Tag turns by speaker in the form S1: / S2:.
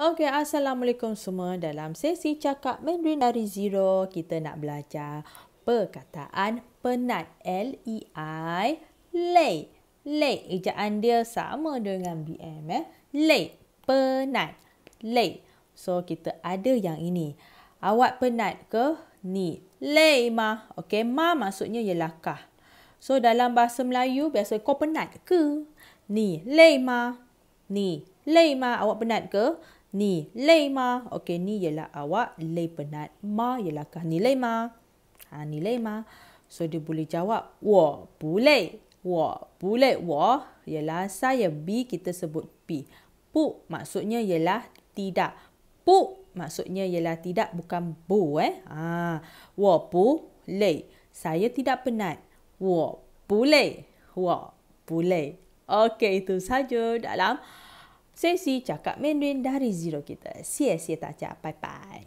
S1: Okey, Assalamualaikum semua. Dalam sesi cakap Mandarin dari zero, kita nak belajar perkataan penat. E L-E-I, lay. Lay, ejaan dia sama dengan BM m Eh? Lay, penat. Lay. So, kita ada yang ini. Awak penat ke? Ni. Lay, ma. Okey, ma maksudnya ialah kah. So, dalam bahasa Melayu, biasa kau penat ke? Ni, lay, ma. Ni, lay, ma. Awak penat ke? Ni lei ma? Okey, ni ialah awak lei penat. Ma ialah kah ni lei ma? Ha, ni lei ma. So, dia boleh jawab, wo boleh. Wo boleh. Wo ialah saya B, kita sebut P. Pu maksudnya ialah tidak. Pu maksudnya ialah tidak, bukan bu eh. Ha, wo boleh. Saya tidak penat. Wo boleh. Wo boleh. Okey, itu saja dalam sesi cakap Mandarin dari Zero kita. See ya, see ya, Bye-bye.